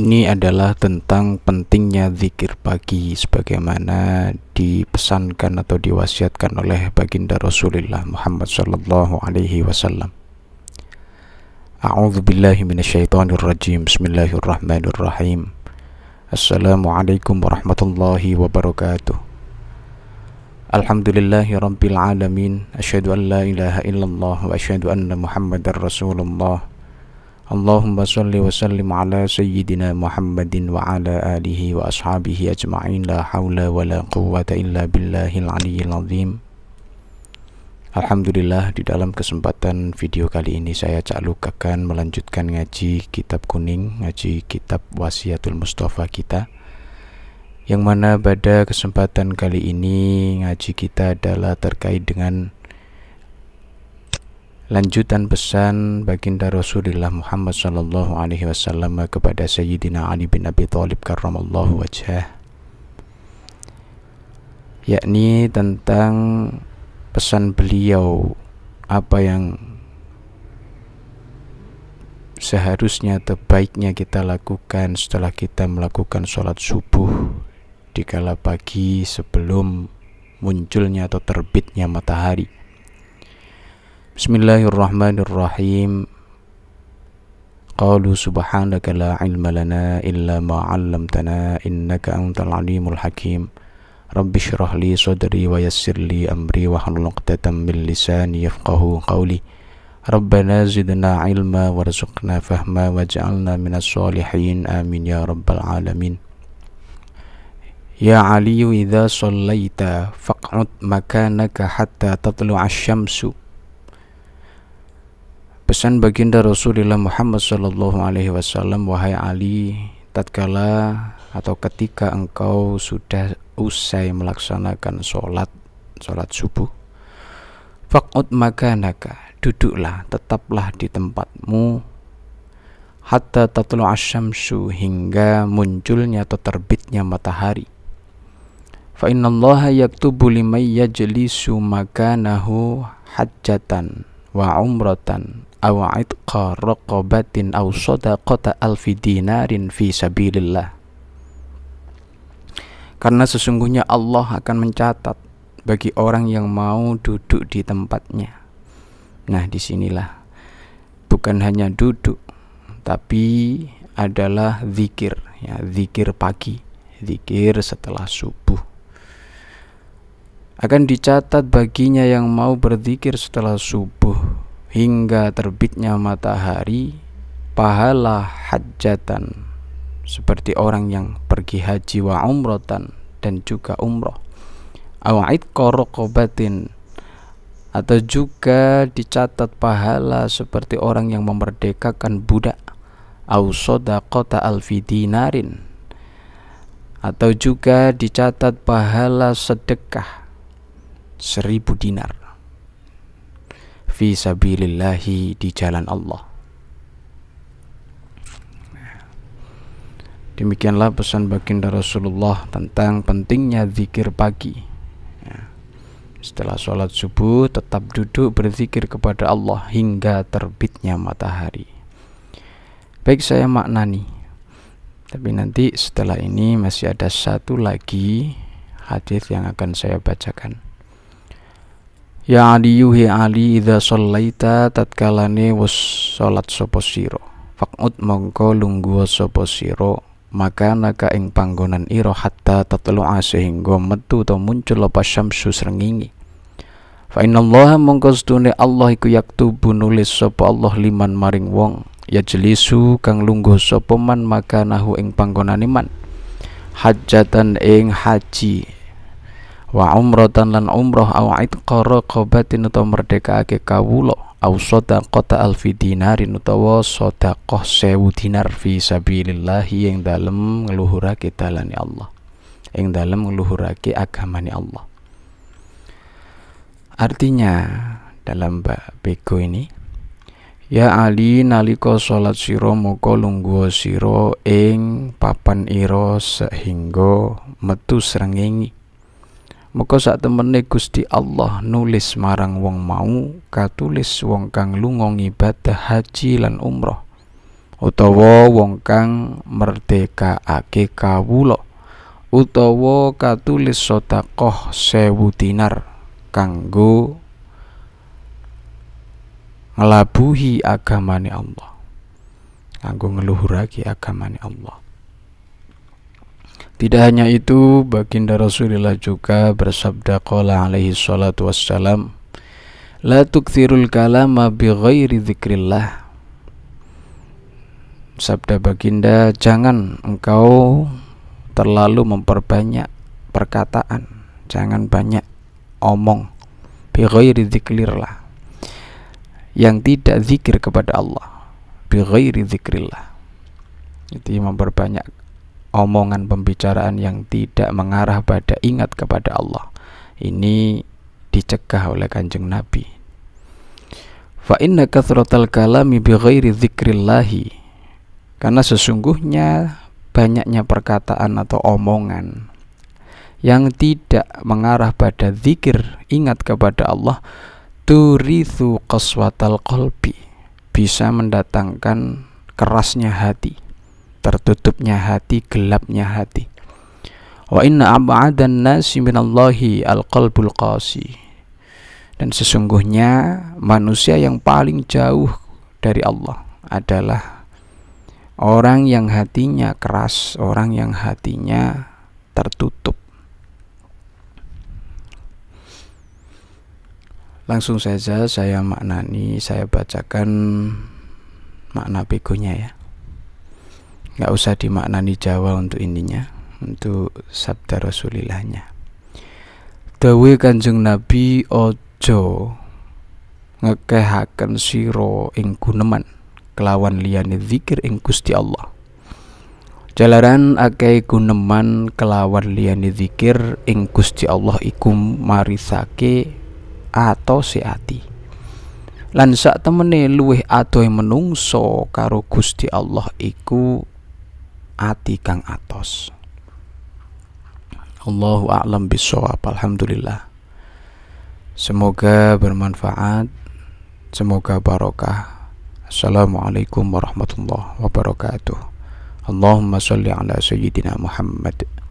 ini adalah tentang pentingnya zikir pagi sebagaimana dipesankan atau diwasiatkan oleh baginda Rasulullah Muhammad sallallahu alaihi wasallam. A'udzu billahi minasyaitonir rajim. Bismillahirrahmanirrahim. Assalamualaikum warahmatullahi wabarakatuh. Alhamdulillahi rabbil alamin. Asyhadu an la ilaha illallah wa asyhadu anna Muhammadar Rasulullah. Allahumma salli wa sallim ala sayyidina Muhammadin wa ala alihi wa ashabihi ajma'in la hawla wa la quwwata illa billahil aliyyil azim Alhamdulillah di dalam kesempatan video kali ini saya Cak Luk akan melanjutkan ngaji kitab kuning, ngaji kitab wasiatul Mustafa kita yang mana pada kesempatan kali ini ngaji kita adalah terkait dengan lanjutan pesan baginda Rasulullah Muhammad sallallahu Alaihi Wasallam kepada Sayyidina Ali bin Abi Thalib karramallahu wajhah yakni tentang pesan beliau apa yang seharusnya terbaiknya kita lakukan setelah kita melakukan sholat subuh di kala pagi sebelum munculnya atau terbitnya matahari بسم الله الرحمن الرحيم قالوا سبحانك لا علم لنا إلا ما علمتنا إنك أنت العليم الحكيم رب اشرح لي صدري ويسر لي أمري واحلل عقدة من لساني يفقه قولي ربنا زدنا علما وارزقنا فهما واجعلنا من الصالحين آمين يا رب العالمين يا علي إذا صليت فاقعد مكانك حتى تطلع الشمس Pesan baginda Rasulullah Muhammad Sallallahu Alaihi Wasallam, wahai Ali, tatkala atau ketika engkau sudah usai melaksanakan sholat sholat subuh, fakut maka naga duduklah, tetaplah di tempatmu hatta tatlu asyamsu hingga munculnya atau terbitnya matahari. Fa innallaha yaktubu limay yajlisu makanahu hajjatan wa umratan aw itqa raqabatin aw sadaqata alfi dinarin fi sabilillah karena sesungguhnya Allah akan mencatat bagi orang yang mau duduk di tempatnya nah disinilah bukan hanya duduk tapi adalah zikir ya zikir pagi zikir setelah subuh akan dicatat baginya yang mau berzikir setelah subuh hingga terbitnya matahari pahala hajatan seperti orang yang pergi haji wa umrotan dan juga umroh awa'id korokobatin atau juga dicatat pahala seperti orang yang memerdekakan budak ausoda kota alfidinarin atau juga dicatat pahala sedekah seribu dinar fi sabilillahi di jalan Allah. Demikianlah pesan baginda Rasulullah tentang pentingnya zikir pagi. Ya. Setelah sholat subuh, tetap duduk berzikir kepada Allah hingga terbitnya matahari. Baik, saya maknani, tapi nanti setelah ini masih ada satu lagi hadis yang akan saya bacakan. Ya Aliyu he ya Ali idza sallaita tatkalane wis salat sapa sira. Faqud mongko lungguh sapa sira maka naka ing panggonan iro hatta tatlu'a sehingga metu to muncul apa syamsu srengingi. Fa innallaha mongko sedune Allah iku yaktubu nulis sapa Allah liman maring wong ya jelisu kang lungguh sapa man maka nahu ing panggonan iman Hajatan ing haji wa umrotan lan umroh aw itqa raqabatin utawa merdekake kawula aw shadaqata alfi dinarin utawa shadaqah 1000 dinar fi sabilillah yang dalem ngluhurake dalane Allah yang dalem ngluhurake agamane Allah artinya dalam beko ini Ya Ali nalika salat sira moko lungguh sira ing papan iro sehingga metu srengenge maka sak temene Gusti Allah nulis marang wong mau katulis wong kang lunga ibadah haji lan umroh utawa wong kang merdekakake kawula utawa katulis sedekah sewu dinar kanggo ngelabuhi agamane Allah kanggo ngeluhurake agamane Allah tidak hanya itu, baginda Rasulullah juga bersabda qala alaihi salatu wassalam, "La tukthirul kalama bi ghairi dzikrillah." Sabda baginda, "Jangan engkau terlalu memperbanyak perkataan, jangan banyak omong." Bi ghairi dzikrillah. Yang tidak zikir kepada Allah. Bi ghairi dzikrillah. Jadi memperbanyak omongan pembicaraan yang tidak mengarah pada ingat kepada Allah. Ini dicegah oleh Kanjeng Nabi. Fa inna kathratal kalami bi ghairi dzikrillahi. Karena sesungguhnya banyaknya perkataan atau omongan yang tidak mengarah pada zikir, ingat kepada Allah, turithu qaswatal qalbi, bisa mendatangkan kerasnya hati tertutupnya hati, gelapnya hati. Wa inna ab'adan nasi minallahi al-qalbul qasi. Dan sesungguhnya manusia yang paling jauh dari Allah adalah orang yang hatinya keras, orang yang hatinya tertutup. Langsung saja saya maknani, saya bacakan makna begonya ya nggak usah dimaknani Jawa untuk ininya untuk sabda Rasulillahnya Dawe Kanjeng Nabi ojo ngekehaken siro ing guneman kelawan liyane zikir ing Gusti Allah Jalaran akeh guneman kelawan liyane zikir ing Gusti Allah iku marisake atau seati lan sak temene luwih adohe menungso karo Gusti Allah iku ati kang atos Allahu a'lam bisawab alhamdulillah semoga bermanfaat semoga barokah Assalamualaikum warahmatullahi wabarakatuh Allahumma salli ala sayyidina Muhammad